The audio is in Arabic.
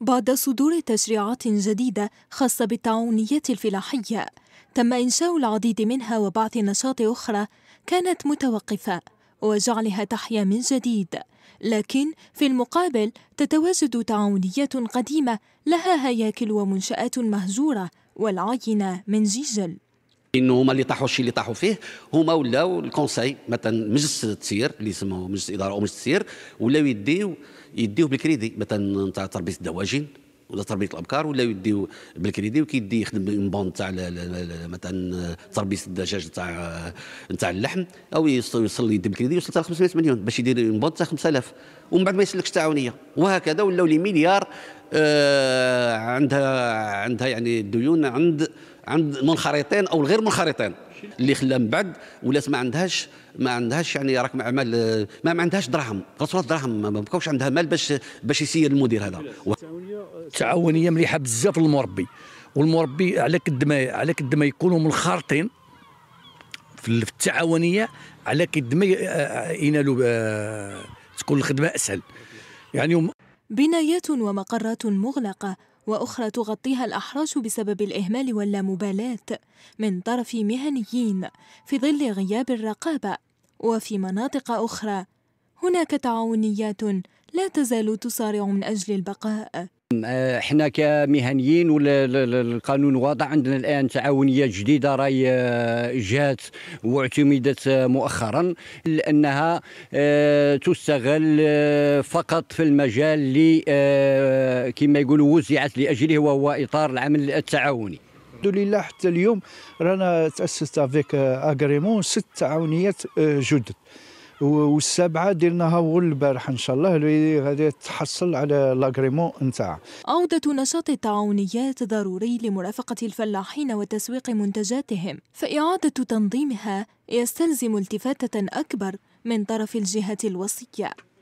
بعد صدور تشريعات جديدة خاصة بالتعاونيات الفلاحية تم إنشاء العديد منها وبعض نشاط أخرى كانت متوقفة وجعلها تحيا من جديد لكن في المقابل تتواجد تعاونيات قديمة لها هياكل ومنشآت مهجورة والعينة من جيجل انه هما اللي طاحوا الشيء اللي طاحوا فيه هما ولاو الكونساي مثلا مجلس التسيير اللي يسموه مجلس الاداره او مجلس التسيير ولاو يديو يديوه بالكريدي مثلا نتاع تربيه الدواجن ولا تربيه الابكار ولا يديو بالكريدي وكيدي يخدم بون تاع مثلا تربيه الدجاج تاع نتاع اللحم او يوصل يدي بالكريدي يوصل حتى 500 مليون باش يدير بون تاع 5000 ومن بعد ما يسلكش تعاونيه وهكذا ولاو لي مليار آه عندها عندها يعني ديون عند عند منخرطين او الغير منخرطين اللي خلا من بعد ولات ما عندهاش ما عندهاش يعني راك مع مال ما, ما عندهاش دراهم غصرات دراهم ما بقاوش عندها مال باش باش يسير المدير هذا التعاونيه مليحه بزاف المربي والمربي على قد ما على قد ما يكونوا منخرطين في التعاونيه على قد ما آه، ينالوا آه، تكون الخدمه اسهل يعني بنايات ومقرات مغلقه وأخرى تغطيها الأحراش بسبب الإهمال واللامبالاة من طرف مهنيين في ظل غياب الرقابة وفي مناطق أخرى هناك تعاونيات لا تزال تصارع من أجل البقاء احنا كمهنيين والقانون واضع عندنا الان تعاونيه جديده راهي آه، جات واعتمدت آه، مؤخرا لانها آه، تستغل فقط في المجال اللي كما يقولوا وزعت لاجله وهو اطار العمل التعاوني الحمد لله حتى اليوم رانا تاسست افيك اغريمون ست تعاونيات جدد والسبعه ديرناها اول البارح ان شاء الله اللي غادي تحصل على لاغريمون نتاع عوده نشاط التعاونيات ضروري لمرافقه الفلاحين وتسويق منتجاتهم فاعاده تنظيمها يستلزم التفاته اكبر من طرف الجهة الوصيه